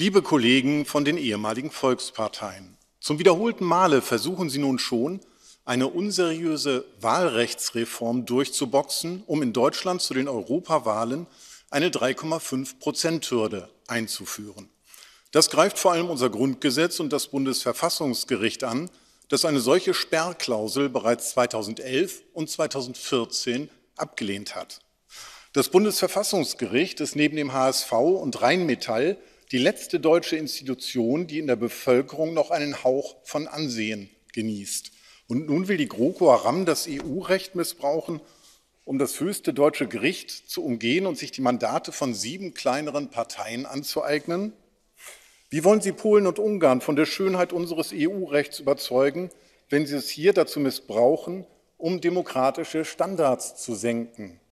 Liebe Kollegen von den ehemaligen Volksparteien, zum wiederholten Male versuchen Sie nun schon, eine unseriöse Wahlrechtsreform durchzuboxen, um in Deutschland zu den Europawahlen eine 3,5-Prozent-Hürde einzuführen. Das greift vor allem unser Grundgesetz und das Bundesverfassungsgericht an, das eine solche Sperrklausel bereits 2011 und 2014 abgelehnt hat. Das Bundesverfassungsgericht ist neben dem HSV und Rheinmetall die letzte deutsche Institution, die in der Bevölkerung noch einen Hauch von Ansehen genießt. Und nun will die GroKo Aram das EU-Recht missbrauchen, um das höchste deutsche Gericht zu umgehen und sich die Mandate von sieben kleineren Parteien anzueignen? Wie wollen Sie Polen und Ungarn von der Schönheit unseres EU-Rechts überzeugen, wenn Sie es hier dazu missbrauchen, um demokratische Standards zu senken?